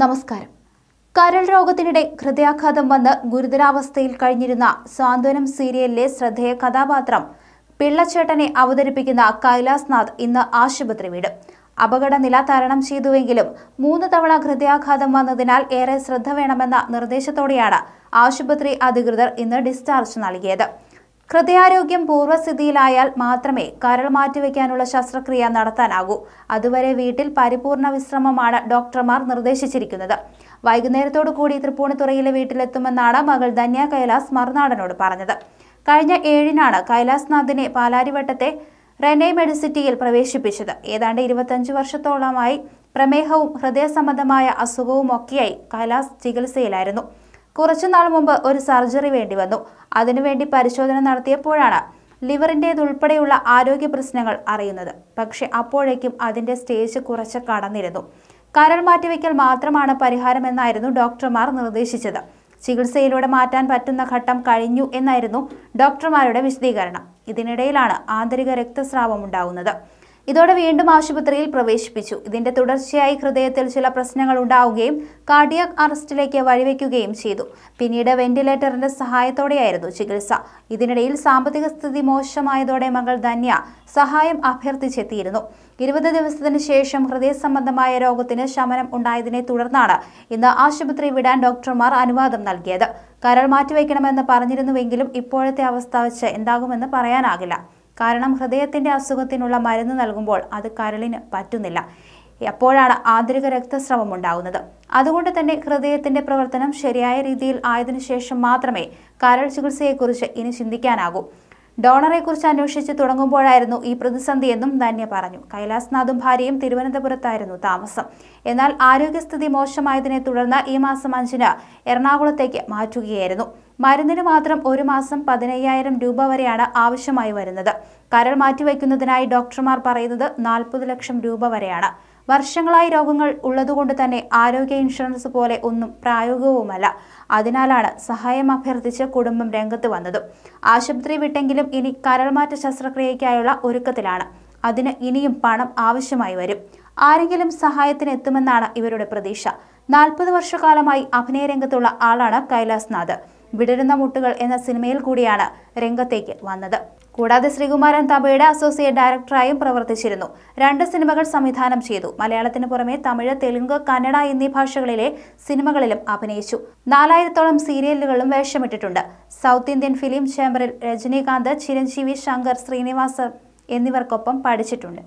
നമസ്കാരം കരൾ രോഗത്തിനിടെ ഹൃദയാഘാതം വന്ന് ഗുരുതരാവസ്ഥയിൽ കഴിഞ്ഞിരുന്ന സാന്ത്വനം സീരിയലിലെ ശ്രദ്ധേയ കഥാപാത്രം പിള്ളച്ചേട്ടനെ അവതരിപ്പിക്കുന്ന നാഥ് ഇന്ന് ആശുപത്രി അപകട നില തരണം ചെയ്തുവെങ്കിലും മൂന്ന് തവണ ഹൃദയാഘാതം വന്നതിനാൽ ഏറെ ശ്രദ്ധ വേണമെന്ന നിർദ്ദേശത്തോടെയാണ് ആശുപത്രി അധികൃതർ ഇന്ന് ഡിസ്ചാർജ് നൽകിയത് ഹൃദയാരോഗ്യം പൂർവ്വസ്ഥിതിയിലായാൽ മാത്രമേ കരൾ മാറ്റിവെക്കാനുള്ള ശസ്ത്രക്രിയ നടത്താനാകൂ അതുവരെ വീട്ടിൽ പരിപൂർണ വിശ്രമമാണ് ഡോക്ടർമാർ നിർദ്ദേശിച്ചിരിക്കുന്നത് വൈകുന്നേരത്തോടു കൂടി തൃപ്പൂണിത്തുറയിലെ വീട്ടിലെത്തുമെന്നാണ് മകൾ ധന്യ കൈലാസ് മറുനാടനോട് പറഞ്ഞത് കഴിഞ്ഞ ഏഴിനാണ് കൈലാസ്നാഥിനെ പാലാരിവട്ടത്തെ റെനെ മെഡിസിറ്റിയിൽ പ്രവേശിപ്പിച്ചത് ഏതാണ്ട് ഇരുപത്തഞ്ച് വർഷത്തോളമായി പ്രമേഹവും ഹൃദയ സംബന്ധമായ അസുഖവും ഒക്കെയായി കൈലാസ് ചികിത്സയിലായിരുന്നു കുറച്ചുനാൾ മുമ്പ് ഒരു സർജറി വേണ്ടി വന്നു അതിനുവേണ്ടി പരിശോധന നടത്തിയപ്പോഴാണ് ലിവറിൻ്റേതുൾപ്പെടെയുള്ള ആരോഗ്യ പ്രശ്നങ്ങൾ അറിയുന്നത് പക്ഷെ അപ്പോഴേക്കും അതിൻ്റെ സ്റ്റേജ് കുറച്ച് കടന്നിരുന്നു കരൾ മാറ്റിവെക്കൽ മാത്രമാണ് പരിഹാരമെന്നായിരുന്നു ഡോക്ടർമാർ നിർദ്ദേശിച്ചത് ചികിത്സയിലൂടെ മാറ്റാൻ പറ്റുന്ന ഘട്ടം കഴിഞ്ഞു എന്നായിരുന്നു ഡോക്ടർമാരുടെ വിശദീകരണം ഇതിനിടയിലാണ് ആന്തരിക രക്തസ്രാവം ഉണ്ടാകുന്നത് ഇതോടെ വീണ്ടും ആശുപത്രിയിൽ പ്രവേശിപ്പിച്ചു ഇതിന്റെ തുടർച്ചയായി ഹൃദയത്തിൽ ചില പ്രശ്നങ്ങൾ ഉണ്ടാവുകയും കാർഡിയാക് അറസ്റ്റിലേക്ക് വഴിവെക്കുകയും ചെയ്തു പിന്നീട് വെന്റിലേറ്ററിന്റെ സഹായത്തോടെയായിരുന്നു ചികിത്സ ഇതിനിടയിൽ സാമ്പത്തിക സ്ഥിതി മോശമായതോടെ മകൾ ധന്യ സഹായം അഭ്യർത്ഥിച്ചെത്തിയിരുന്നു ഇരുപത് ദിവസത്തിന് ശേഷം ഹൃദയ സംബന്ധമായ രോഗത്തിന് ശമനം ഉണ്ടായതിനെ തുടർന്നാണ് ഇന്ന് ആശുപത്രി വിടാൻ ഡോക്ടർമാർ അനുവാദം നൽകിയത് കരൾ മാറ്റിവെക്കണമെന്ന് പറഞ്ഞിരുന്നുവെങ്കിലും ഇപ്പോഴത്തെ അവസ്ഥ വെച്ച് എന്താകുമെന്ന് പറയാനാകില്ല കാരണം ഹൃദയത്തിൻ്റെ അസുഖത്തിനുള്ള മരുന്ന് നൽകുമ്പോൾ അത് കരളിന് പറ്റുന്നില്ല അപ്പോഴാണ് ആന്തരിക രക്തസ്രവം ഉണ്ടാകുന്നത് അതുകൊണ്ട് തന്നെ ഹൃദയത്തിൻ്റെ പ്രവർത്തനം ശരിയായ രീതിയിൽ ആയതിനു ശേഷം മാത്രമേ കരൾ ചികിത്സയെക്കുറിച്ച് ഇനി ചിന്തിക്കാനാകൂ ഡോണറെക്കുറിച്ച് അന്വേഷിച്ച് തുടങ്ങുമ്പോഴായിരുന്നു ഈ പ്രതിസന്ധിയെന്നും ധന്യ പറഞ്ഞു കൈലാസ്നാഥും ഭാര്യയും തിരുവനന്തപുരത്തായിരുന്നു താമസം എന്നാൽ ആരോഗ്യസ്ഥിതി മോശമായതിനെ തുടർന്ന് ഈ മാസം അഞ്ചിന് എറണാകുളത്തേക്ക് മാറ്റുകയായിരുന്നു മരുന്നിന് മാത്രം ഒരു മാസം പതിനയ്യായിരം രൂപ വരെയാണ് ആവശ്യമായി വരുന്നത് കരൾ മാറ്റിവെക്കുന്നതിനായി ഡോക്ടർമാർ പറയുന്നത് നാൽപ്പത് ലക്ഷം രൂപ വരെയാണ് വർഷങ്ങളായി രോഗങ്ങൾ ഉള്ളതുകൊണ്ട് തന്നെ ആരോഗ്യ ഇൻഷുറൻസ് പോലെ ഒന്നും പ്രായോഗികവുമല്ല അതിനാലാണ് സഹായം അഭ്യർത്ഥിച്ച് കുടുംബം രംഗത്ത് വന്നതും ആശുപത്രി വിട്ടെങ്കിലും ഇനി കരൾമാറ്റ ശസ്ത്രക്രിയയ്ക്കായുള്ള ഒരുക്കത്തിലാണ് അതിന് ഇനിയും പണം ആവശ്യമായി വരും ആരെങ്കിലും സഹായത്തിന് എത്തുമെന്നാണ് ഇവരുടെ പ്രതീക്ഷ നാൽപ്പത് വർഷക്കാലമായി രംഗത്തുള്ള ആളാണ് കൈലാസ് നാഥ് വിടരുന്ന മുട്ടുകൾ എന്ന സിനിമയിൽ കൂടിയാണ് രംഗത്തേക്ക് വന്നത് കൂടാതെ ശ്രീകുമാരൻ തമിഴ് അസോസിയേറ്റ് ഡയറക്ടറായും പ്രവർത്തിച്ചിരുന്നു രണ്ട് സിനിമകൾ സംവിധാനം ചെയ്തു മലയാളത്തിന് പുറമെ തമിഴ് തെലുങ്ക് കന്നഡ എന്നീ ഭാഷകളിലെ സിനിമകളിലും അഭിനയിച്ചു നാലായിരത്തോളം സീരിയലുകളും വേഷമിട്ടിട്ടുണ്ട് സൗത്ത് ഇന്ത്യൻ ഫിലിം ചേംബറിൽ രജനീകാന്ത് ചിരഞ്ജീവി ശങ്കർ ശ്രീനിവാസ എന്നിവർക്കൊപ്പം പഠിച്ചിട്ടുണ്ട്